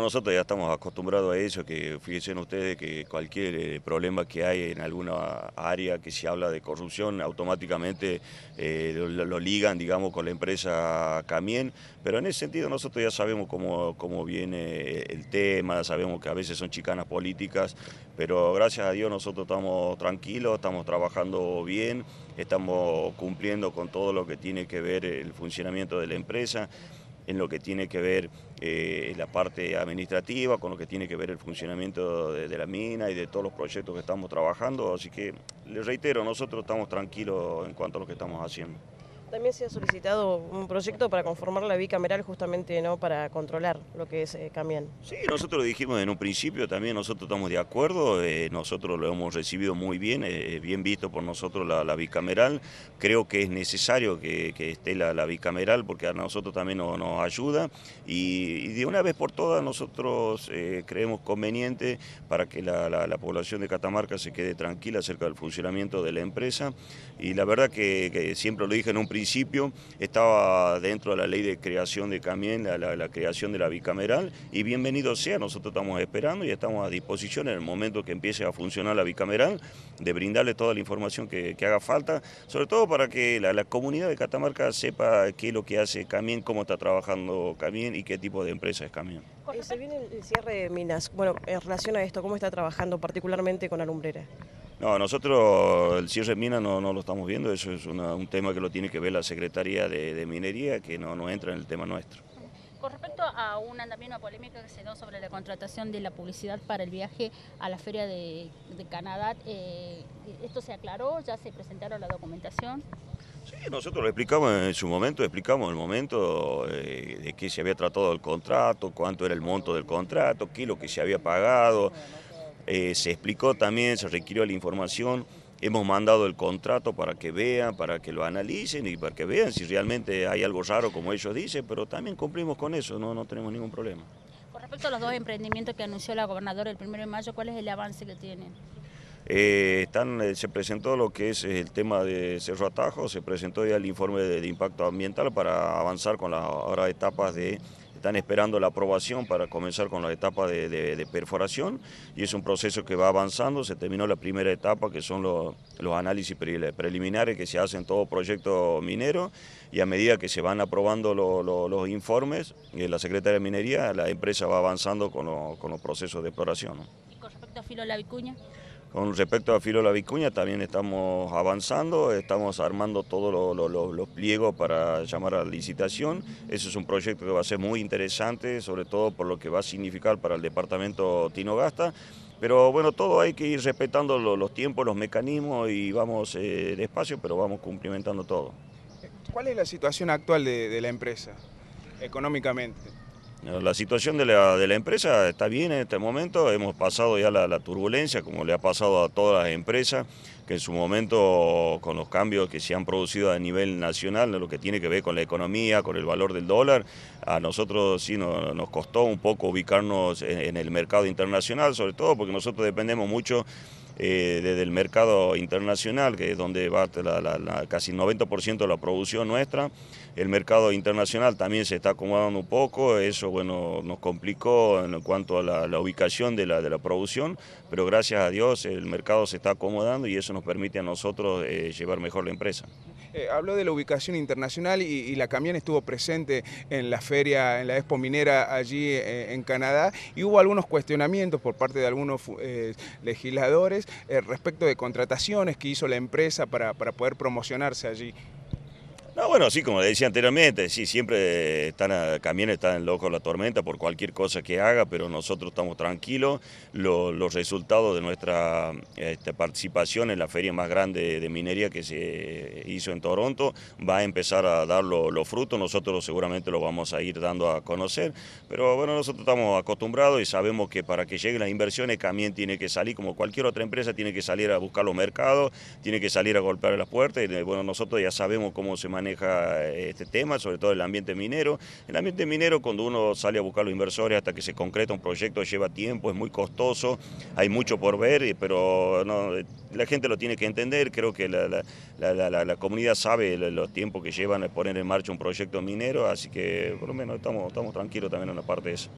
Nosotros ya estamos acostumbrados a eso, que fíjense ustedes que cualquier eh, problema que hay en alguna área que se habla de corrupción, automáticamente eh, lo, ligan, digamos, con la empresa Camien, pero en ese sentido nosotros ya sabemos cómo, cómo viene el tema, sabemos que a veces son chicanas políticas, pero gracias a Dios nosotros estamos tranquilos, estamos trabajando bien, estamos cumpliendo con todo lo que tiene que ver el funcionamiento de la empresa en lo que tiene que ver eh, la parte administrativa, con lo que tiene que ver el funcionamiento de, de, la mina y de todos los proyectos que estamos trabajando. Así que les reitero, nosotros estamos tranquilos en cuanto a lo que estamos haciendo. También se ha solicitado un proyecto para conformar la bicameral justamente no para controlar lo que es eh, Sí, nosotros lo dijimos en un principio, también nosotros estamos de acuerdo, eh, nosotros lo hemos recibido muy bien, eh, eh, bien visto por nosotros la, bicameral, creo que es necesario que, esté la, bicameral porque a nosotros también nos, ayuda y, de una vez por todas nosotros creemos conveniente para que la, población de Catamarca se quede tranquila acerca del funcionamiento de la empresa y la verdad que, que siempre lo dije en un principio, municipio, estaba dentro de la ley de creación de Camien, la, creación de la bicameral, y bienvenido sea, nosotros estamos esperando y estamos a disposición en el momento que empiece a funcionar la bicameral, de brindarle toda la información que, haga falta, sobre todo para que la, comunidad de Catamarca sepa qué es lo que hace Camien, cómo está trabajando Camien y qué tipo de empresa es Camien. Se viene el cierre de minas. Bueno, en relación a esto, ¿cómo está trabajando particularmente con Alumbrera? No, nosotros el cierre de mina no, lo estamos viendo, eso es un tema que lo tiene que ver la Secretaría de, Minería, que no, no entra en el tema nuestro. Con respecto a un andamiento, una polémica que se dio sobre la contratación de la publicidad para el viaje a la feria de, Canadá, eh, ¿esto se aclaró? ¿Ya se presentaron la documentación? Sí, nosotros lo explicamos en su momento, explicamos el momento eh, de qué se había tratado el contrato, cuánto era el monto del contrato, qué es lo que se había pagado. Eh, se explicó también, se requirió la información. Hemos mandado el contrato para que vean, para que lo analicen y para que vean si realmente hay algo raro como ellos dicen, pero también cumplimos con eso, no, no tenemos ningún problema. Con respecto a los dos emprendimientos que anunció la gobernadora el 1 de mayo, ¿cuál es el avance que tienen? Eh, están, eh, se presentó lo que es el tema de Cerro Atajo, se presentó ya el informe de, impacto ambiental para avanzar con las etapas de están esperando la aprobación para comenzar con la etapa de, perforación y es un proceso que va avanzando. Se terminó la primera etapa, que son los, análisis preliminares que se hacen en todo proyecto minero y a medida que se van aprobando los informes, eh, la Secretaría de Minería, la empresa va avanzando con, los procesos de exploración. Vicuña? Con respecto a Filo la Vicuña también estamos avanzando, estamos armando todos los pliegos para llamar a la licitación. Eso es un proyecto que va a ser muy interesante, sobre todo por lo que va a significar para el departamento Tinogasta, Pero bueno, todo hay que ir respetando los tiempos, los mecanismos y vamos eh, despacio, pero vamos cumplimentando todo. ¿Cuál es la situación actual de la empresa económicamente? La situación de la, de la, empresa está bien en este momento, hemos pasado ya la, turbulencia, como le ha pasado a todas las empresas, que en su momento con los cambios que se han producido a nivel nacional, lo que tiene que ver con la economía, con el valor del dólar, a nosotros sí nos costó un poco ubicarnos en el mercado internacional, sobre todo porque nosotros dependemos mucho eh, desde el mercado internacional, que es donde va la, la, casi 90% de la producción nuestra. El mercado internacional también se está acomodando un poco, eso bueno, nos complicó en cuanto a la, ubicación de, la, producción, pero gracias a Dios el mercado se está acomodando y eso nos permite a nosotros eh, llevar mejor la empresa. Eh, habló de la ubicación internacional y, la Camión estuvo presente en la feria, en la Expo Minera allí eh, en Canadá y hubo algunos cuestionamientos por parte de algunos eh, legisladores respecto de contrataciones que hizo la empresa para, para poder promocionarse allí bueno, sí, como le decía anteriormente, sí, siempre están a, también están de la tormenta por cualquier cosa que haga, pero nosotros estamos tranquilos. los resultados de nuestra este, participación en la feria más grande de minería que se hizo en Toronto va a empezar a dar los frutos. Nosotros seguramente lo vamos a ir dando a conocer, pero bueno, nosotros estamos acostumbrados y sabemos que para que lleguen las inversiones también tiene que salir, como cualquier otra empresa, tiene que salir a buscar los mercados, tiene que salir a golpear las puertas. Y bueno, nosotros ya sabemos cómo se maneja eh, este tema, sobre todo el ambiente minero. El ambiente minero, cuando uno sale a buscar los inversores hasta que se concreta un proyecto, lleva tiempo, es muy costoso, hay mucho por ver, eh, pero eh, la gente lo tiene que entender. Creo que la, comunidad sabe los tiempos que llevan a poner en marcha un proyecto minero, así que por lo menos estamos, estamos tranquilos también en la parte de eso.